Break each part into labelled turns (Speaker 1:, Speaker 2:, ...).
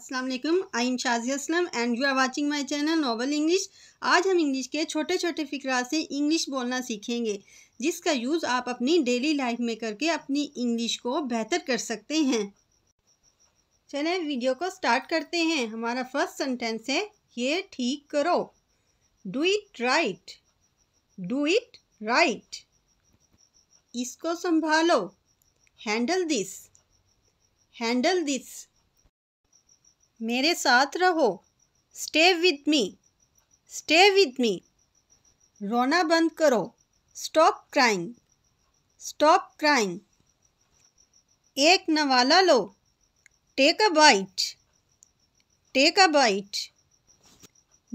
Speaker 1: अस्सलाम वालेकुम I am Shaji Aslam and you are watching my channel Noble English आज हम इंग्लिश के छोटे छोटे फ़िकरा से इंग्लिश बोलना सीखेंगे जिसका यूज़ आप अपनी डेली लाइफ में करके अपनी इंग्लिश को बेहतर कर सकते हैं चलें वीडियो को स्टार्ट करते हैं हमारा फर्स्ट सेंटेंस है ये ठीक करो do it right do it right इसको संभालो हैंडल दिस हैंडल दिस मेरे साथ रहो stay with me stay with me रोना बंद करो स्टॉप क्राइंग स्टॉप क्राइंग एक नवाला लो take a bite take a bite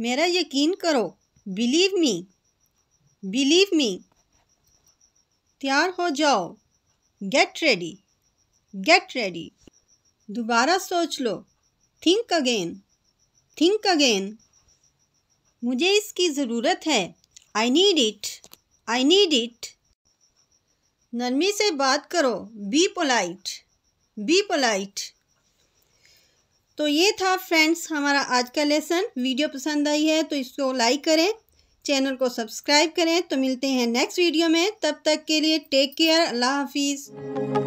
Speaker 1: मेरा यकीन करो बिलीव मी बिलीव मी तैयार हो जाओ गेट रेडी गेट रेडी दोबारा सोच लो थिंक अगेन थिंक अगेन मुझे इसकी ज़रूरत है I need it I need it नरमी से बात करो बी पोलाइट बी पोलाइट तो ये था फ्रेंड्स हमारा आज का लेसन वीडियो पसंद आई है तो इसको लाइक करें चैनल को सब्सक्राइब करें तो मिलते हैं नेक्स्ट वीडियो में तब तक के लिए टेक केयर अल्लाह हाफिज़